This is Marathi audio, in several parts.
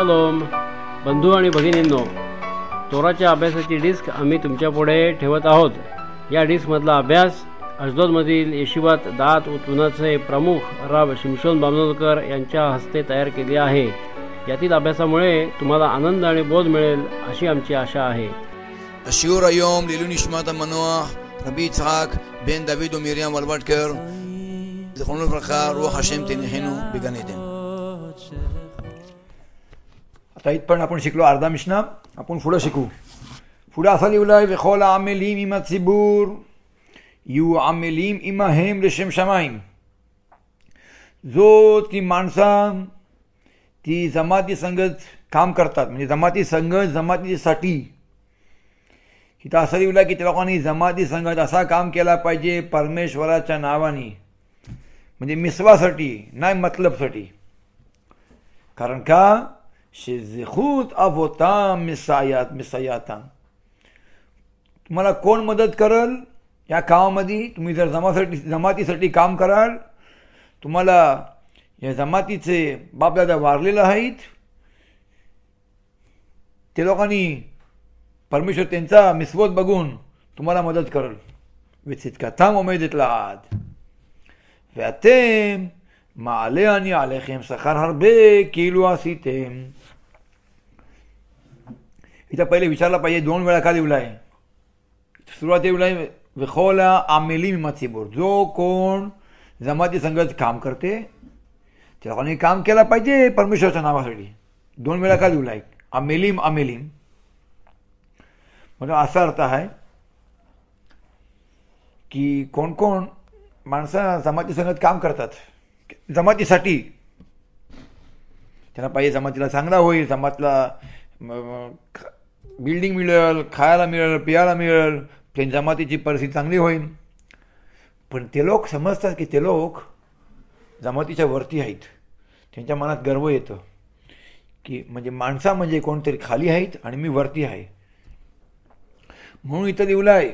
शलोम बंधू आणि भगिनींनो तोराच्या अभ्यासाची डिस्क आम्ही तुमच्यापुढे ठेवत आहोत या डिस्कमधला अभ्यास अजदोदमधील येशिवात दात उत्पन्नाचे प्रमुख राब शिमशोन बामनोलकर यांच्या हस्ते तयार केले आहे यातील अभ्यासामुळे तुम्हाला आनंद आणि बोध मिळेल अशी आमची आशा आहे शिवर अयोम लिलू נשמת मनोआ रबी थाक बेन דוד ומרים वलवाटकर प्रकार לברכה רוח השם תניחנו आता पण आपण शिकलो अर्धा मिशना आपण पुढं शिकू पुढं असं लिहिलं आहे वेखोला आमेलीम इमा सिबूर यू आमेलीम इमा हेम रेशम शमाईम जो ती माणसा ती जमाती संगत काम करतात म्हणजे जमाती संगत जमातीसाठी इथं असं लिहिलं की त्या लोकांनी जमाती संगत असा काम केला पाहिजे परमेश्वराच्या नावाने म्हणजे मिसवासाठी नाही मतलबसाठी कारण का שזכות אבותם מסייעת, מסייעתם. כלומר, הכל מודד קרל, יא כמה מדי, תמיד זמתי סרטי קם קרל, תמיד זמתי צא בבלה דבר לי להיית, תלוך אני פרמישו תנצה מסוות בגון, תמיד מודד קרל, וצדקתם עומדת לעד. ואתם, מעלה אני עליכם שכר הרבה כאילו עשיתם. इथं पहिले विचारला पाहिजे दोन वेळा का देऊला आहे सुरुवात येऊ आहे विखोला आमेली जो कोण जमाती संघात काम करते त्या लोकांनी काम केला पाहिजे परमेश्वराच्या नावासाठी दोन वेळा का देऊला आहे आमेलीम आमेलीम म्हणजे असा अर्थ आहे की कोण कोण माणसं जमाती संघात काम करतात जमातीसाठी त्यांना पाहिजे जमातीला चांगला होईल जमातला बिल्डिंग मिळेल खायला मिळेल पियाला मिळेल त्यांच्या जमातीची परिस्थिती चांगली होईल पण ते लोक समजतात की ते लोक जमातीच्या वरती आहेत त्यांच्या मनात गर्व येतं की म्हणजे माणसा म्हणजे कोणतरी खाली आहेत आणि मी वरती आहे म्हणून इथं देऊला आहे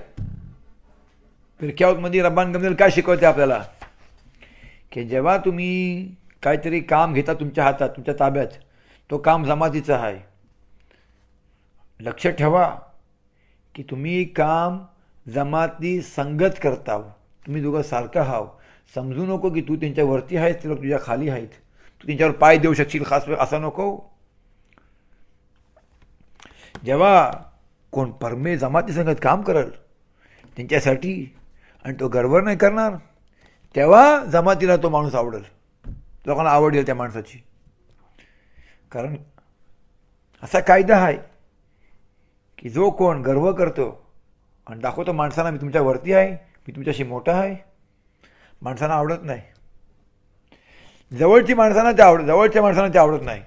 फिरक्यावतमध्ये रब्बान गमदेल काय शिकवते आपल्याला की जेव्हा तुम्ही काहीतरी काम घेता तुमच्या हातात तुमच्या ताब्यात तो काम जमातीचा आहे लक्ष ठेवा की तुम्ही काम जमाती संगत करताव तुम्ही दोघं सारखं हाव समजू नको की तू वरती आहेस ते लोक तुझ्या खाली आहेत तू त्यांच्यावर पाय देऊ शकशील खास असं नको जेव्हा कोण परमे जमाती संगत काम करल त्यांच्यासाठी आणि तो गर्व नाही करणार तेव्हा जमातीला तो माणूस आवडेल लोकांना आवडेल त्या माणसाची कारण असा कायदा आहे की जो कोण गर्व करतो आणि दाखवतो माणसांना मी तुमच्या वरती आहे मी तुमच्याशी मोठा आहे माणसांना आवडत नाही जवळची माणसांना ते आवड जवळच्या माणसांना ते आवडत नाही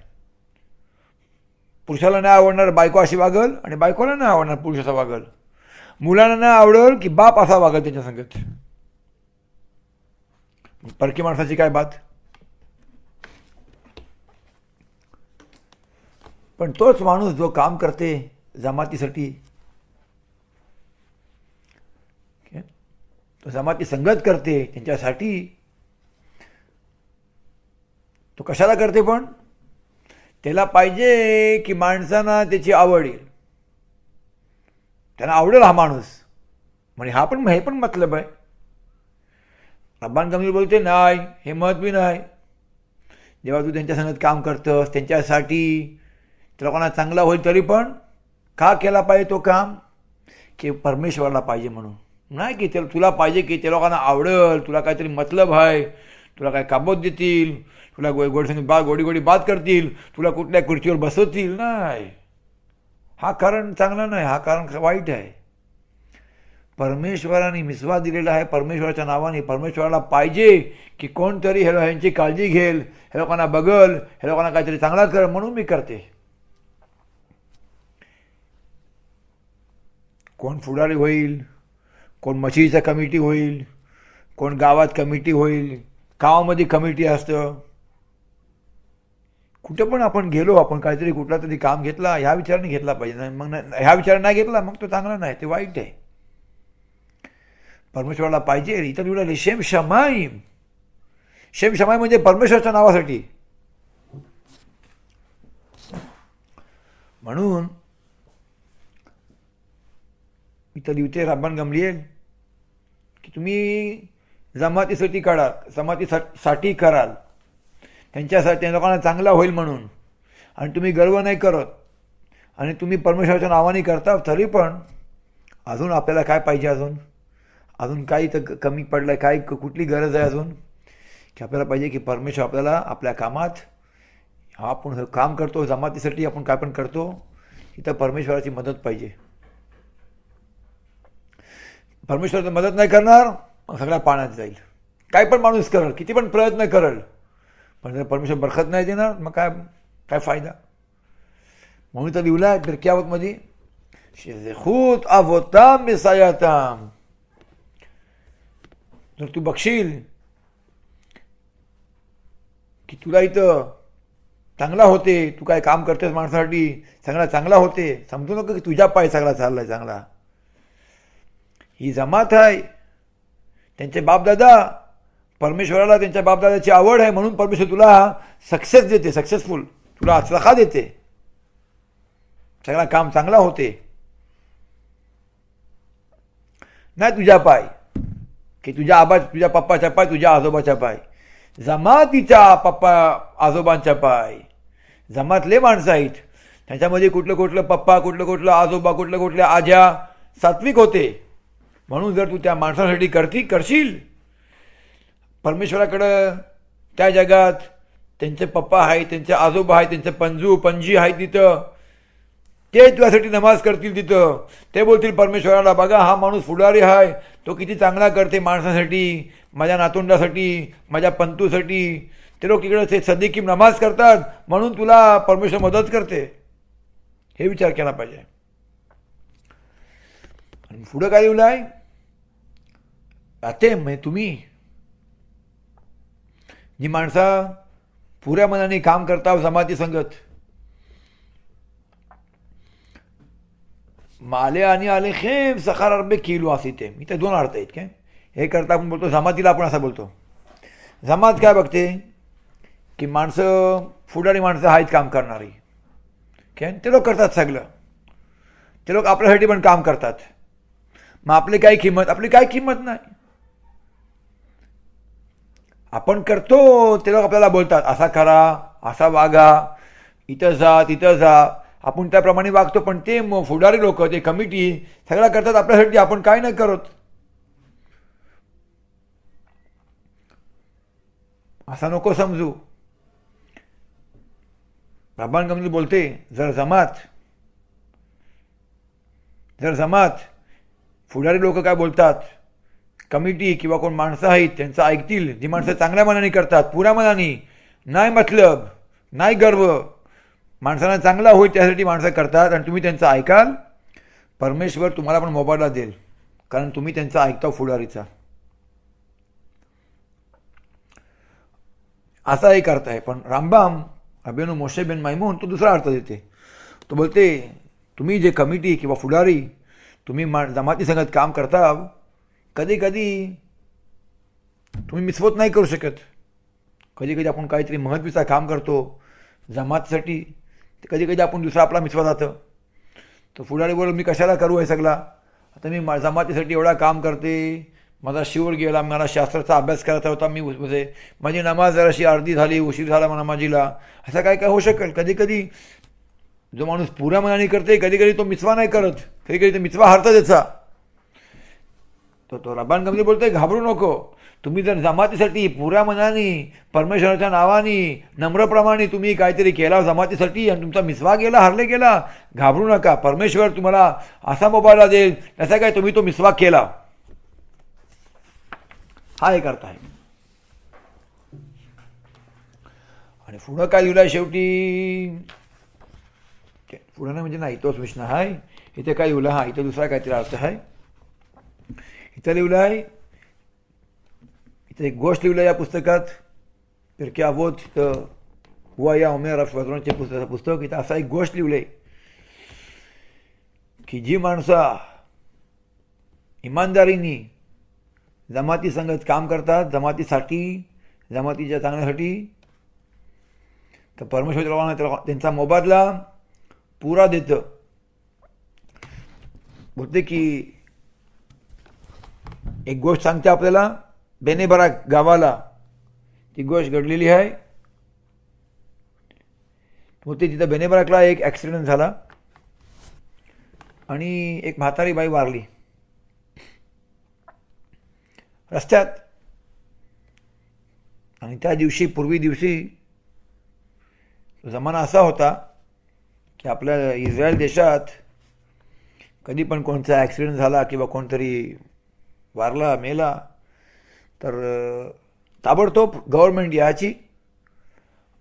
पुरुषाला नाही आवडणार बायको अशी वागल आणि बायकोला नाही आवडणार पुरुष असा वागल मुलांना नाही आवडल की बाप असा वागल त्यांच्या संगत परकी माणसाची काय बात पण तोच माणूस जो काम करते जमातीसाठी तो जमाती संगत करते त्यांच्यासाठी तो कशाला करते पण त्याला पाहिजे की माणसांना त्याची आवड येईल त्यांना आवडेल हा माणूस म्हणजे हा पण हे पण मतलब आहे रब्बान कमील बोलते नाही हे मत बी नाही जेव्हा तू त्यांच्या संगत काम करतोस त्यांच्यासाठी तुला कोणा चांगला होईल तरी पण का केला पाहिजे तो काम की परमेश्वराला पाहिजे म्हणून नाही की त्याला तुला पाहिजे की त्या लोकांना आवडेल तुला काहीतरी मतलब आहे तुला काय काबोत देतील तुला गो गोडसंग बा गोडी गोडी बात करतील तुला कुठल्या खुर्चीवर बसवतील नाही हा कारण चांगला नाही हा कारण वाईट आहे परमेश्वराने मिसवा दिलेला आहे परमेश्वराच्या नावाने परमेश्वराला पाहिजे की कोणतरी हे ह्यांची काळजी घेईल हे लोकांना बघल हे लोकांना काहीतरी चांगला कर म्हणून मी करते कोण फुडारी होईल कोण मशिदीचा कमिटी होईल कोण गावात कमिटी होईल गावामध्ये कमिटी असतं कुठं पण आपण गेलो आपण काहीतरी कुठला तरी काम घेतला ह्या विचाराने घेतला पाहिजे नाही मग नाही ह्या विचाराने नाही घेतला मग तो चांगला नाही ते वाईट आहे परमेश्वराला पाहिजे इतर निवडाले शेम शमाई शेम शमाई म्हणजे परमेश्वरच्या नावासाठी म्हणून लिहिते राब्बान गमलियल की तुम्ही जमातीसाठी काढा जमातीसाठी कराल त्यांच्यासाठी लोकांना चांगला होईल म्हणून आणि तुम्ही गर्व नाही करत आणि तुम्ही परमेश्वराच्या नावाने करता तरी पण अजून आपल्याला काय पाहिजे अजून अजून काही तर कमी पडलं आहे काय कुठली गरज आहे अजून की आपल्याला पाहिजे की परमेश्वर आपल्याला आपल्या कामात हा आपण काम करतो जमातीसाठी आपण काय पण करतो इथं परमेश्वराची मदत पाहिजे परमेश्वर तर मदत नाही करणार मग सगळ्या पाण्यात जाईल काय पण माणूस करल किती पण प्रयत्न करल पण जर परमेश्वर बरखत नाही देणार मग काय काय फायदा म्हणून तर लिहिला आहे बिरक्यावतमध्ये शेजूत आवोताम मिसायाताम जर तू बघशील की तुला इथं चांगला होते तू काय काम करतेस माणसासाठी सगळा चांगला होते समजू नको की तुझ्या पाय सगळा आहे चांगला ही जमात आहे त्यांचे बापदादा परमेश्वराला त्यांच्या बापदादाची आवड आहे म्हणून परमेश्वर तुला सक्सेस देते सक्सेसफुल तुला अचलखा देते सगळा काम चांगला होते नाही तुझ्या पाय की तुझ्या आबा तुझ्या पप्पाच्या पाय तुझ्या आजोबाच्या पाय जमातीच्या पप्पा आजोबांच्या पाय जमातले माणसं आहेत त्याच्यामध्ये कुठलं कुठलं पप्पा कुठलं कुठलं आजोबा कुठलं कुठल्या आज्या सात्विक होते म्हणून जर तू त्या माणसासाठी करती करशील परमेश्वराकडं त्या जगात त्यांचे पप्पा आहे त्यांचे आजोबा आहे त्यांचे पंजू पंजी आहे तिथं ते तुझ्यासाठी नमाज करतील तिथं ते बोलतील परमेश्वराला बघा हा माणूस फुडारी आहे तो किती चांगला करते माणसासाठी माझ्या नातोंडासाठी माझ्या पंतूसाठी ते लोक इकडं ते सदिकीम नमाज करतात म्हणून तुला परमेश्वर मदत करते हे विचार केला पाहिजे पुढं काय येऊ आहे आते म्हणजे तुम्ही जी माणसं पुऱ्या मनाने काम करता समाधी संगत माले आणि आले खेम सकारात्मक केलो असे ते मी ते दोन अर्थ आहेत काय हे करता आपण बोलतो जमातीला आपण असं बोलतो जमात काय बघते की माणसं फुडारी माणसं आहेत काम करणारी काय ते लोक करतात सगळं ते लोक आपल्यासाठी पण काम करतात मग आपली काय किंमत आपली काय किंमत नाही आपण करतो ते लोक आपल्याला बोलतात असा करा असा वागा इथं जा तिथं जा आपण त्याप्रमाणे वागतो पण ते मग फुडारी लोक ते कमिटी सगळ्या करतात आपल्यासाठी आपण काय नाही करत असा नको समजू ब्राह्मण गमली बोलते जर जमात जर जमात फुडारी लोक काय बोलतात कमिटी किंवा कोण माणसं आहेत त्यांचं ऐकतील जी माणसं चांगल्या मनाने करतात पुऱ्या मनाने नाही मतलब नाही गर्व माणसांना चांगला होईल त्यासाठी माणसं करतात आणि तुम्ही त्यांचं ऐकाल परमेश्वर तुम्हाला पण मोबाईलला देईल कारण तुम्ही त्यांचा ऐकता फुडारीचा असा एक अर्थ आहे पण रामबाम अभिनू मोशे बेन तो दुसरा अर्थ देते तो बोलते तुम्ही जे कमिटी किंवा फुडारी तुम्ही मा जमाती संघात काम करता कधी कधी तुम्ही मिसवत नाही करू शकत कधी कधी आपण काहीतरी महत्वाचा काम करतो जमातीसाठी तर कधी कधी आपण दुसरा आपला मिसवा जातं तर बोल मी कशाला करू आहे सगळा आता मी जमातीसाठी एवढा काम करते माझा शिवड गेला मला शास्त्राचा अभ्यास करायचा होता मी म्हणजे माझी नमाज जराशी अर्धी झाली उशीर झाला मला माझीला असं काय काय होऊ शकेल कधी कधी जो माणूस पुऱ्या मनाने करते कधी कधी तो मिसवा नाही करत कधी कधी तो मिसवा हरता त्याचा तर तो रबान गमली बोलतोय घाबरू नको तुम्ही जर जमातीसाठी पुऱ्या मनाने परमेश्वराच्या नावाने नम्रप्रमाणे तुम्ही काहीतरी केला जमातीसाठी आणि तुमचा मिसवा गेला हरले गेला घाबरू नका परमेश्वर तुम्हाला असा मोबाईल देईल त्याचा काय तुम्ही तो मिसवा केला हा एक अर्थ आहे आणि पुढं काय लिहिलं आहे शेवटी पुढं नाही म्हणजे नाही तोच विष्णू हाय इथे काय लिहिलं हा इथे दुसरा काहीतरी अर्थ आहे इथं लिहिलं आहे इथं एक गोष्ट लिहिलं या पुस्तकात फिरक्या अवोध तिथं हुआ या उमेर फजरांचे पुस्तक पुस्तक इथं असा एक गोष्ट लिहिलं की जी माणसं इमानदारीनी जमाती संगत काम करतात जमातीसाठी जमातीच्या चांगल्यासाठी तर परमेश्वर त्याला त्यांचा मोबादला पुरा देतं बोलते की एक गोष्ट सांगते आपल्याला बेनेबरा गावाला ती गोष्ट घडलेली आहे होते तिथं बेनेबराकला एक ॲक्सिडेंट झाला आणि एक म्हातारी बाई वारली रस्त्यात आणि त्या दिवशी पूर्वी दिवशी जमाना असा होता की आपल्या इस्रायल देशात कधी पण कोणता ॲक्सिडेंट झाला किंवा कोणतरी वारला मेला तर ताबडतोब गव्हर्मेंट यायची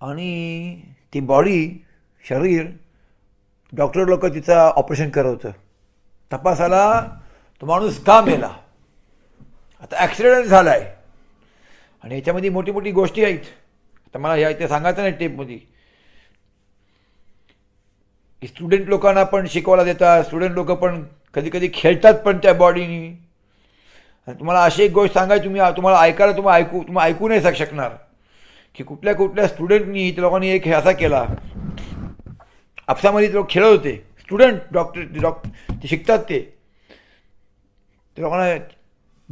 आणि ती बॉडी शरीर डॉक्टर लोक तिचा ऑपरेशन करवतं तपासाला तो माणूस का मेला आता ॲक्सिडेंट झाला आहे आणि याच्यामध्ये मोठी मोठी गोष्टी आहेत आता मला ह्या इथे सांगायचं नाही टेपमध्ये स्टुडंट लोकांना पण शिकवायला देतात स्टुडंट लोक पण कधी कधी खेळतात पण त्या बॉडीनी तुम्हाला अशी एक गोष्ट सांगाय तुम्ही तुम्हाला ऐकायला तुम्ही ऐकू तुम्ही ऐकू नाही शकणार की कुठल्या कुठल्या स्टुडंटनी त्या लोकांनी एक असा केला आपसामध्ये लोक खेळत होते स्टुडंट डॉक्टर डॉक्टर ते शिकतात ते लोकांना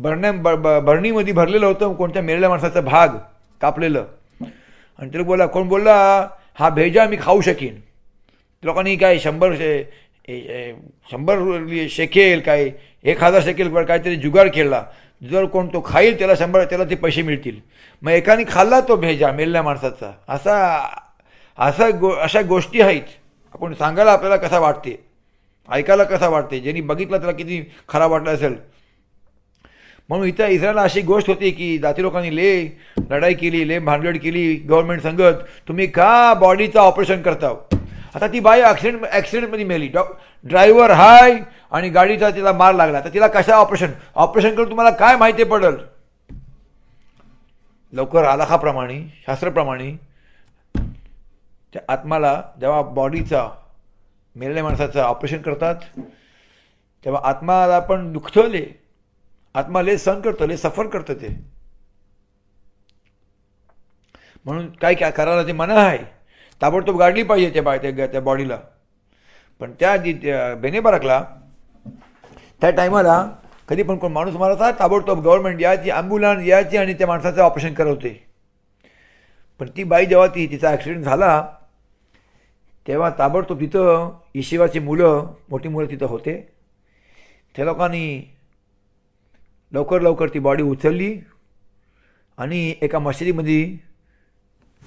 भरण्या भरणीमध्ये भरलेलं होतं कोणत्या मेलेल्या माणसाचा भाग कापलेलं आणि ते लोक बोला कोण बोलला हा भेजा मी खाऊ शकेन लोकांनी काय शंभर शे शंभर शेकेल काय एखादा पण काहीतरी जुगार केला जर कोण तो खाईल त्याला शंभर त्याला ते पैसे मिळतील मग एकाने खाल्ला तो भेजा मेलल्या माणसाचा असा असा गो अशा गोष्टी आहेत आपण सांगायला आपल्याला कसा वाटते ऐकायला कसा वाटते ज्यांनी बघितलं त्याला किती खराब वाटलं असेल म्हणून इथं इस्रायला अशी गोष्ट होती की जाती लोकांनी ले लढाई केली ले भांडवड केली गव्हर्नमेंट सांगत तुम्ही का बॉडीचं ऑपरेशन करता आता ती बाई ॲक्सिडेंट ॲक्सिडेंटमध्ये मेली डॉ ड्रायव्हर हाय आणि गाडीचा तिला मार लागला तर तिला कशा ऑपरेशन ऑपरेशन करून तुम्हाला काय माहिती पडल लवकर आलाखाप्रमाणे शास्त्रप्रमाणे त्या आत्माला जेव्हा बॉडीचा मेलेल्या माणसाचं ऑपरेशन करतात तेव्हा आत्माला पण दुखतले आत्माले सहन करतं ले सफर करतं ते म्हणून काय काय करायला ते मन आहे ताबडतोब गाडली पाहिजे त्या त्या बॉडीला पण त्या जी त्या टायमाला कधी पण कोण माणूस मला ताबडतोब गव्हर्नमेंट यायची ॲम्ब्युलन्स यायची आणि त्या माणसाचं ऑपरेशन करत होते पण ती बाई जेव्हा ती तिचा ॲक्सिडेंट झाला तेव्हा ताबडतोब तिथं इशिवाची मुलं मोठी मुलं तिथं होते त्या लोकांनी लवकर लवकर ती बॉडी उचलली आणि एका मशिदीमध्ये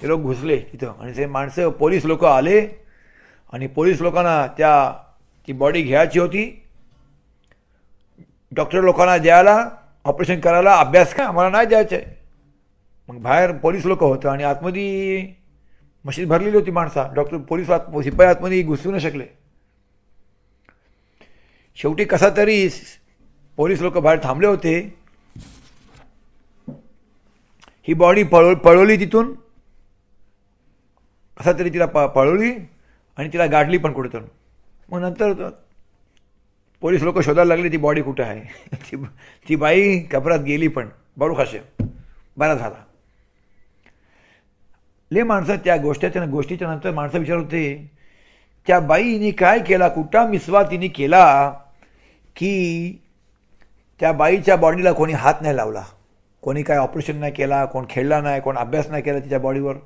ते लोक घुसले तिथं आणि ते माणसं पोलीस लोक आले आणि पोलीस लोकांना त्या ती बॉडी घ्यायची होती डॉक्टर लोकांना द्यायला ऑपरेशन करायला अभ्यास काय आम्हाला नाही द्यायचं आहे मग बाहेर पोलीस लोक होतं आणि आतमध्ये मशीन भरलेली होती माणसा डॉक्टर पोलीस आत शिपाई आतमध्ये घुसू न शकले शेवटी कसा तरी पोलीस लोक बाहेर थांबले होते ही बॉडी पळव पळवली तिथून कसा तरी तिला प पळवली आणि तिला गाडली पण कुठेतून मग नंतर पोलीस लोक शोधायला लागले ती बॉडी कुठं आहे ती ती बाई कपरात गेली पण बरोबर असे बरा झाला ले माणसं त्या गोष्टीच्या गोष्टीच्या नंतर माणसं विचार होते त्या बाईने काय केला कुठा मिसवा तिने केला की त्या बाईच्या बॉडीला कोणी हात नाही लावला कोणी काय ऑपरेशन नाही केला कोण खेळला नाही कोण अभ्यास नाही केला तिच्या बॉडीवर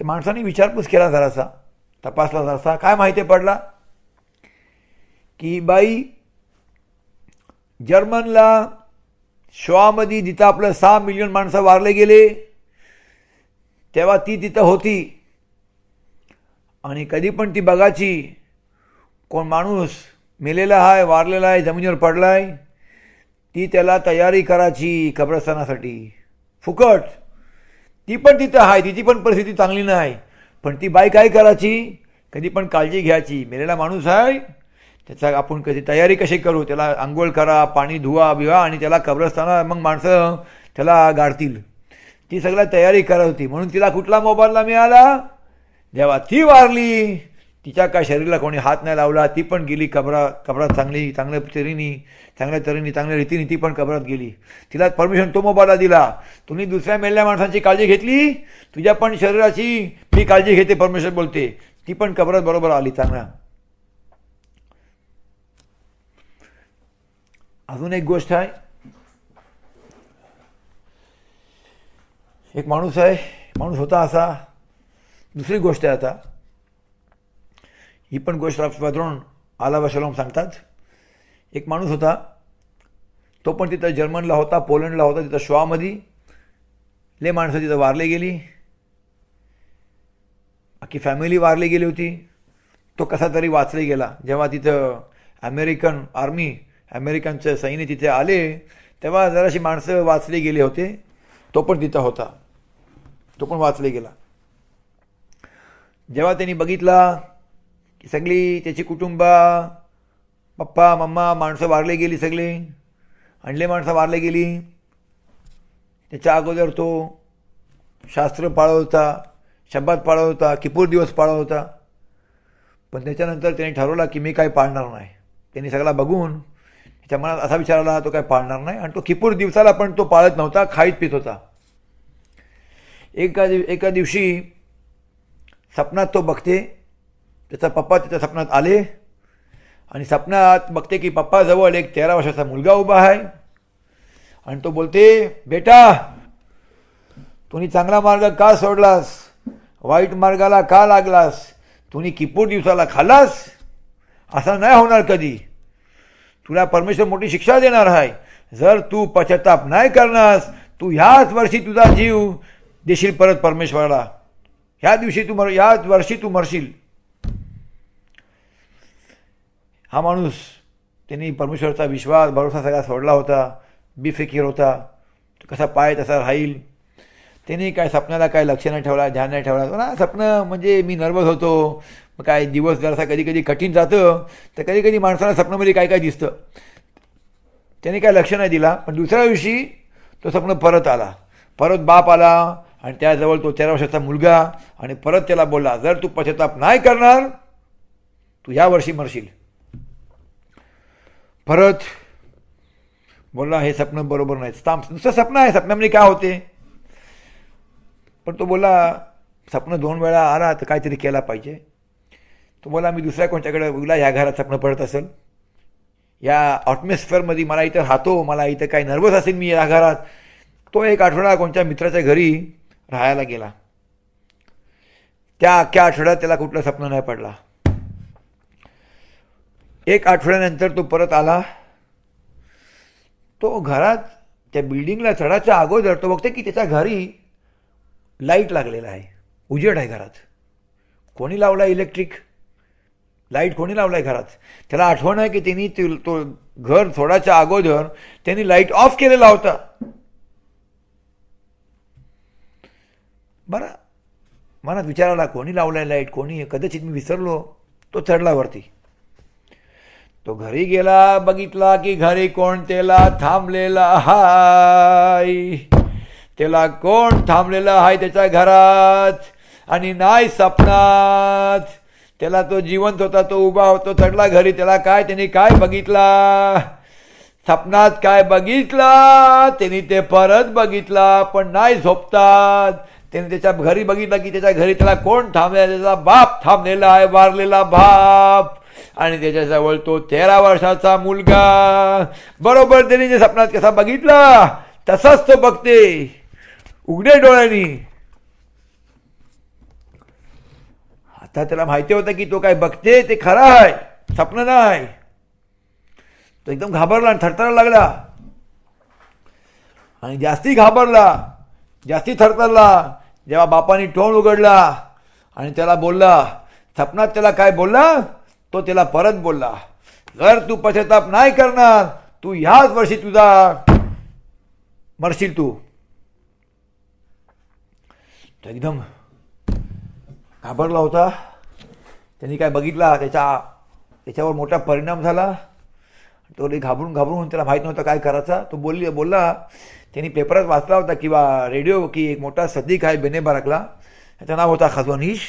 तर माणसाने विचारपूस केला जरासा तपासला जरासा काय माहिती पडला की बाई जर्मनला शोआमध्ये जिथं आपलं सहा मिलियन माणसं वारले गेले तेव्हा ती तिथं होती आणि कधी पण ती बघाची कोण माणूस मेलेला आहे वारलेला आहे जमिनीवर पडला आहे ती त्याला तयारी करायची कब्रस्थानासाठी फुकट ती पण तिथं आहे तिची पण परिस्थिती चांगली नाही पण ती बाई काय करायची कधी पण काळजी घ्यायची मेलेला माणूस आहे त्याचा आपण कधी तयारी कशी करू त्याला आंघोळ करा पाणी धुवा बिवा आणि त्याला कब्रस्ताना मग माणसं त्याला गाडतील ती सगळ्या तयारी करत होती म्हणून तिला कुठला मोबाईलला मिळाला जेव्हा ती वारली तिच्या काय शरीराला कोणी हात नाही लावला ती पण गेली कबरा कबरात चांगली चांगल्या तऱ्हेनी चांगल्या तऱ्हेने चांगल्या रीतीने ती पण कबरात गेली तिला परमिशन तो मोबाईलला दिला तुम्ही दुसऱ्या मेल्या माणसांची काळजी घेतली तुझ्या पण शरीराची मी काळजी घेते परमिशन बोलते ती पण कबरात बरोबर आली चांगला अजून एक गोष्ट आहे एक माणूस आहे माणूस होता असा दुसरी गोष्ट आहे आता ही पण गोष्ट वादळून आला वशलम सांगतात एक माणूस होता तो पण तिथं जर्मनला होता पोलंडला होता तिथं श्वामध्ये ले माणसं तिथं वारली गेली अख्खी फॅमिली वारली गेली होती तो कसा तरी वाचले गेला जेव्हा तिथं अमेरिकन आर्मी अमेरिकनचं सैन्य तिथे आले तेव्हा जराशी माणसं वाचले गेले होते तो पण तिथं होता तो पण वाचले गेला जेव्हा त्यांनी बघितला की सगळी त्याची कुटुंबा पप्पा मम्मा माणसं वारली गेली सगळी आणले माणसं वारले गेली त्याच्या अगोदर तो शास्त्र पाळवता शब्दात पाळवता किपूर दिवस पाळवता पण त्याच्यानंतर त्यांनी ठरवला की मी काही पाळणार नाही त्यांनी सगळा बघून त्या मनात असा विचार आला तो काय पाळणार नाही आणि तो किपूर दिवसाला पण तो पाळत नव्हता खाईत पित होता एका दिव एका दिवशी सपनात तो बघते त्याचा पप्पा त्याच्या सपनात आले आणि सपनात बघते की पप्पाजवळ एक तेरा वर्षाचा मुलगा उभा आहे आणि तो बोलते बेटा तुम्ही चांगला मार्ग का सोडलास वाईट मार्गाला का लागलास तुम्ही किपूर दिवसाला खालास असा नाही होणार कधी तुला परमेश्वर मोठी शिक्षा देणार आहे जर तू पश्चाताप नाही करणार तू ह्याच वर्षी तुझा जीव देशील परत परमेश्वराला ह्या दिवशी तू मर याच वर्षी तू मरशील हा माणूस त्यांनी परमेश्वरचा विश्वास भरोसा सगळा सोडला होता बिफिकीर होता कसा पाय तसा राहील त्यांनी काय स्वप्नाला काय लक्ष नाही ठेवला ध्यान नाही ठेवला ना स्वप्न म्हणजे मी नर्वस होतो मग काय दिवस जरासा कधी कधी कठीण जातं तर कधी कधी माणसाला स्वप्नामध्ये काय काय दिसतं त्याने काय लक्ष नाही दिला पण दुसऱ्या दिवशी तो स्वप्न परत आला परत बाप आला आणि त्याजवळ तो तेरा वर्षाचा मुलगा आणि परत त्याला बोलला जर तू पश्चाताप नाही करणार तू ह्या वर्षी मरशील परत बोलला हे स्वप्न बरोबर नाही ताम नुसतं स्वप्न आहे स्वप्नामध्ये काय होते पण तो बोलला स्वप्न दोन वेळा आला तर काहीतरी केला पाहिजे तुम्हाला मी दुसऱ्या कोणत्याकडे बघला ह्या घरात स्वप्न पडत असेल या ऑटमॉस्फेअरमध्ये मला इथं राहतो मला इथं काही नर्वस असेल मी या घरात तो एक आठवडा कोणत्या मित्राच्या घरी राहायला गेला त्या अख्ख्या आठवड्यात त्याला कुठलं स्वप्न नाही पडला एक आठवड्यानंतर तो परत आला तो घरात त्या बिल्डिंगला चढाच्या अगोदर तो बघते की त्याच्या घरी लाईट लागलेला आहे उजेड आहे घरात कोणी लावला इलेक्ट्रिक लाईट कोणी लावलाय घरात त्याला आठवण आहे की त्यांनी तो घर थोडाच्या अगोदर त्यांनी लाईट ऑफ केलेला होता बरं मनात विचारायला कोणी लावलाय लाईट कोणी कदाचित मी विसरलो तो चढला वरती तो घरी गेला बघितला की घरी कोण त्याला थांबलेला हाय त्याला कोण थांबलेला हाय त्याच्या घरात आणि नाही सपनात त्याला तो जिवंत होता तो उभा होतो चढला घरी त्याला काय त्यांनी काय बघितला सपनात काय बघितला त्यांनी ते परत बघितला पण नाही झोपतात त्याने त्याच्या घरी बघितलं की त्याच्या घरी त्याला कोण थांबले त्याचा बाप थांबलेला आहे वारलेला बाप आणि त्याच्याजवळ तो तेरा वर्षाचा मुलगा बरोबर त्याने जे सपनात कसा बघितला तसाच तो बघते उघड्या डोळ्यांनी आता त्याला माहिती होतं की तो काय बघते ते खरं आहे स्वप्न नाही तो एकदम घाबरला आणि थरथरायला लागला आणि जास्ती घाबरला जास्ती थरथरला जेव्हा बापाने टोन उघडला आणि त्याला बोलला स्वप्नात त्याला काय बोलला तो त्याला परत बोलला जर तू पश्चाताप नाही करणार तू ह्याच वर्षी तुझा मरशील तू एकदम घाबरला होता त्यांनी काय बघितला त्याच्या त्याच्यावर मोठा परिणाम झाला तो घाबरून घाबरून त्याला माहीत नव्हता काय करायचा तो बोलली बोलला त्यांनी पेपरात वाचला होता किंवा रेडिओ की एक मोठा सदिक आहे बेने बाराकला त्याचं नाव होता खजोनिश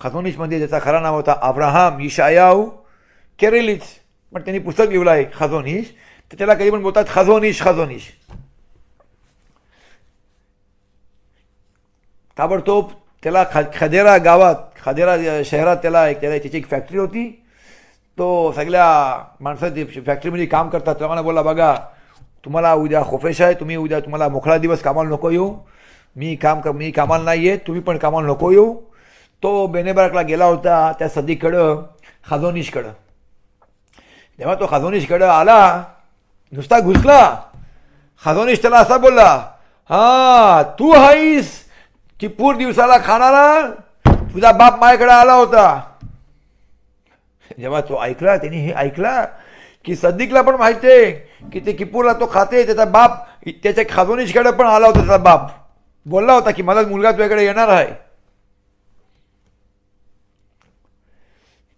खजोनिशमध्ये त्याचा खरा नाव होता अब्राहम इशायाऊ केरेलीच पण त्यांनी पुस्तक लिहिलं आहे खजोनिश तर त्याला काही पण बोलतात खजोनिश खजोनिश ताबडतोब त्याला खदेरा गावात खदेरा शहरात त्याला एक त्याला त्याची एक फॅक्टरी होती तो सगळ्या माणसाची फॅक्टरीमध्ये काम करतात त्याला मला बोला बघा तुम्हाला उद्या खोफेश आहे तुम्ही उद्या तुम्हाला मोकळा दिवस कामाला नको येऊ मी काम कर मी कामाला नाही आहे तुम्ही पण कामाला नको येऊ तो बेनेबारकला गेला होता त्या सदीकडं खाजोनीशकडं तेव्हा तो खाजोनीशकडं आला नुसता घुसला खाजोनीश त्याला असा बोलला हां तू हाईस चिपूर दिवसाला खाणारा तुझा बाप माझ्याकडे आला होता जेव्हा तो ऐकला त्यांनी हे ऐकला की सद्दिकला पण माहिती आहे की ते किपूरला तो खाते त्याचा बाप त्याच्या खाजोनीशकडे पण आला होता त्याचा बाप बोलला होता की मला मुलगा तुझ्याकडे येणार आहे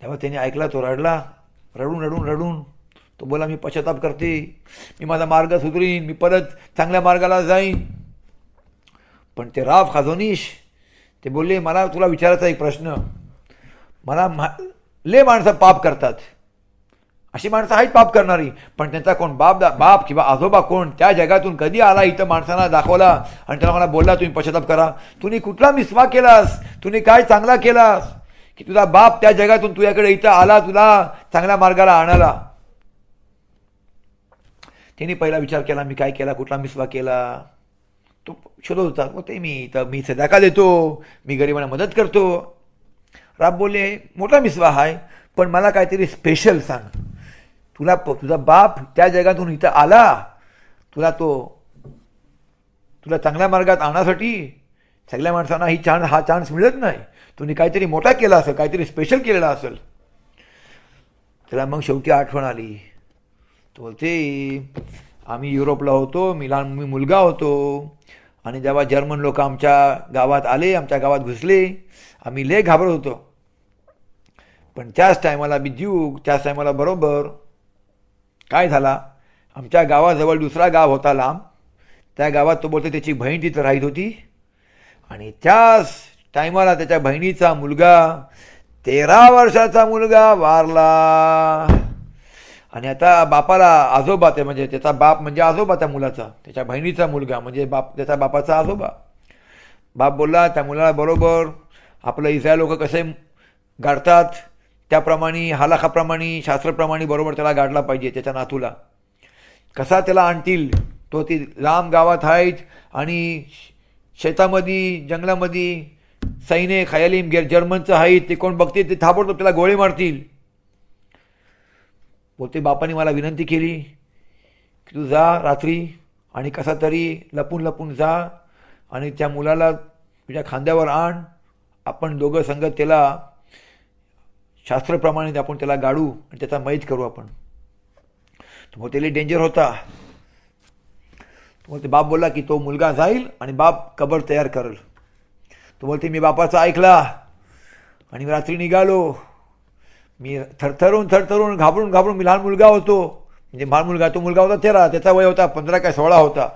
तेव्हा त्यांनी ऐकला तो रडला रडून रडून रडून तो बोला मी पश्चाताप करते मी माझा मार्ग सुधरीन मी परत चांगल्या मार्गाला जाईन पण ते राव खाजोनीश ते बोलले मला तुला विचारायचा एक प्रश्न मला मा ले माणसं पाप करतात अशी माणसं आहेत पाप करणारी पण त्यांचा कोण बाप दा बाप किंवा आजोबा कोण त्या जगातून कधी आला इथं माणसांना दाखवला आणि त्याला मला बोलला तुम्ही पश्चाताप करा तुम्ही कुठला मिसवा केलास तुम्ही काय चांगला केलास की तुझा बाप त्या जगातून तुझ्याकडे इथं आला तुला चांगल्या मार्गाला आणाला त्यांनी पहिला विचार केला मी काय केला कुठला मिसवा केला तो शोधत होता मग ते मी तर मी सदाका देतो मी गरिबांना मदत करतो राब बोलले मोठा मिसवा आहे पण मला काहीतरी स्पेशल सांग तुला तुझा बाप त्या जगातून इथं आला तुला तो तुला चांगल्या मार्गात आणण्यासाठी सगळ्या माणसांना ही चान्स हा चान्स मिळत नाही तुम्ही काहीतरी मोठा केला असेल काहीतरी स्पेशल केलेला असेल त्याला मग शेवटी आठवण आली तो बोलते आम्ही युरोपला होतो मी लहान मी मुलगा होतो आणि जेव्हा जर्मन लोक आमच्या गावात आले आमच्या गावात घुसले आम्ही लय घाबरत होतो पण त्याच टायमाला मी जीव त्याच टायमाला बरोबर काय झाला आमच्या गावाजवळ दुसरा गाव होता लांब त्या गावात तो बोलतो त्याची बहीण तिथं राहत होती आणि त्याच टायमाला त्याच्या बहिणीचा मुलगा तेरा वर्षाचा मुलगा वारला आणि आता बापाला आजोबा ते म्हणजे त्याचा बाप म्हणजे आजोबा त्या मुलाचा त्याच्या बहिणीचा मुलगा म्हणजे बाप त्याचा बापाचा आजोबा बाप बोलला त्या मुलाला बरोबर आपलं इस्राय लोक कसे गाडतात त्याप्रमाणे हालाखाप्रमाणे शास्त्रप्रमाणे बरोबर त्याला गाडला पाहिजे त्याच्या नातूला कसा त्याला आणतील तो ती लांब गावात आहेत आणि शेतामध्ये जंगलामध्ये सैन्य खायलीम गेर जर्मनचं आहेत ते कोण बघतील ते थापडतो त्याला गोळे मारतील बोलते बापाने मला विनंती केली की तू जा रात्री आणि कसा तरी लपून लपून जा आणि त्या मुलाला तुझ्या खांद्यावर आण आपण दोघं संगत त्याला शास्त्रप्रमाणे आपण त्याला गाडू आणि त्याचा मैत करू आपण मग त्याला डेंजर होता मग ते बाप बोला की तो मुलगा जाईल आणि बाप कबर तयार करेल तो बोलते मी बापाचा ऐकला आणि रात्री निघालो मी थरथरून थरथरून घाबरून घाबरून मी लहान मुलगा होतो म्हणजे लहान मुलगा तो मुलगा होता तेरा त्याचा वय होता पंधरा काय सोळा होता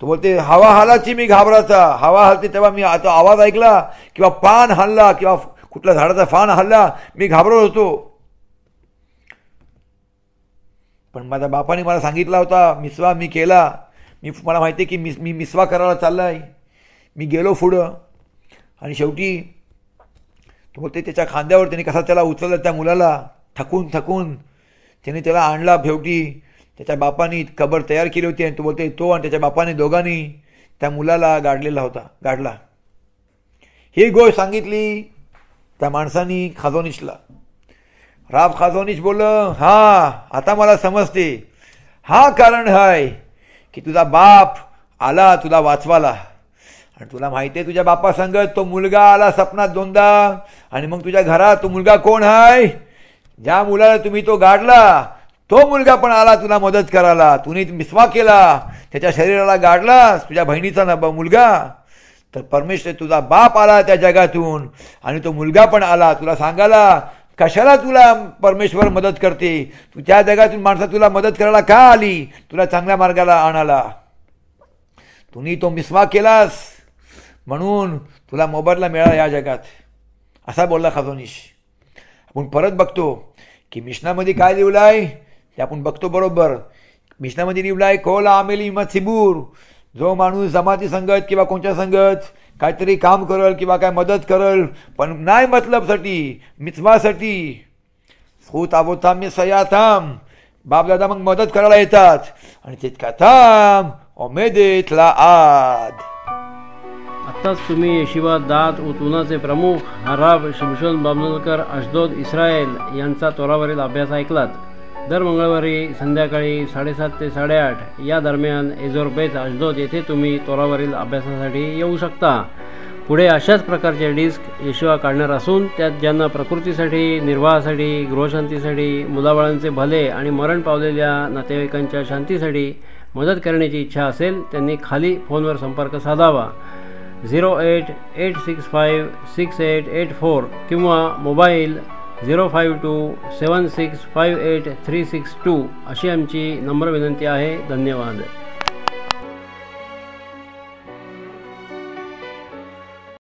तो बोलते हवा हालाची मी घाबराचा हवा हालते तेव्हा मी आता आवाज ऐकला किंवा पान हलला किंवा कुठल्या झाडाचा फान हल्ला मी घाबरत होतो पण माझ्या बापाने मला सांगितला होता मिसवा मी केला मी मला माहिती आहे की मिस मी मिसवा करायला चालला आहे मी गेलो पुढं आणि शेवटी होते त्याच्या खांद्यावर त्याने कसा त्याला उचलला त्या मुलाला थकून थकून त्याने त्याला आणला भेवटी त्याच्या बापाने कबर तयार केली होती आणि तो बोलते तो आणि त्याच्या बापाने दोघांनी त्या मुलाला गाडलेला होता गाडला ही गोष्ट सांगितली त्या माणसानी खाजोनिशला राब खाजोनिश बोललं हां आता मला समजते हा कारण हाय की तुझा बाप आला तुला वाचवाला आणि तुला माहिती आहे तुझ्या बापा सांगत तो मुलगा आला सपनात दोनदा आणि मग तुझ्या घरात तो मुलगा कोण आहे ज्या मुलाला तुम्ही तो गाडला तो मुलगा पण आला तुला मदत करायला तुम्ही मिसवा केला त्याच्या शरीराला गाडलास तुझ्या बहिणीचा ना मुलगा तर परमेश्वर तुझा बाप आला त्या जगातून आणि तो मुलगा पण आला तुला सांगायला कशाला तुला परमेश्वर मदत करते तू त्या जगातून माणसा तुला मदत करायला का आली तुला चांगल्या मार्गाला आणाला तुम्ही तो मिस्वा केलास म्हणून तुला मोबदला मिळाला या जगात असा बोलला खजोनीश आपण परत बघतो की मिशनामध्ये काय लिहिलं आहे ते आपण बघतो बरोबर मिशनामध्ये लिहिलं आहे कोला आमेली इमा सिबूर जो माणूस जमाती संगत किंवा कोणत्या संगत काहीतरी काम करल किंवा काय मदत करल पण नाही मतलबसाठी मिचवासाठी हो ताबो थांब मी सया थांब बापदादा मग मदत करायला येतात आणि तितका थांब ओमेदेतला आद आत्ताच तुम्ही यशिवा दात उतुनाचे प्रमुख हराब शिमशोन बामनकर अशदोद इस्रायल यांचा तोरावरील अभ्यास ऐकलात दर मंगळवारी संध्याकाळी साडेसात ते साडेआठ या दरम्यान एझोरबेज अशदोद येथे तुम्ही तोरावरील अभ्यासासाठी येऊ शकता पुढे अशाच प्रकारचे डिस्क येशिवा काढणार असून त्यात ज्यांना प्रकृतीसाठी निर्वाहासाठी गृहशांतीसाठी मुलाबाळांचे भले आणि मरण पावलेल्या नातेवाईकांच्या शांतीसाठी मदत करण्याची इच्छा असेल त्यांनी खाली फोनवर संपर्क साधावा zero eight eight six five six eight eight four किंवा mobile zero five two seven six five eight three six two अशी आमची नम्र विनंती आहे धन्यवाद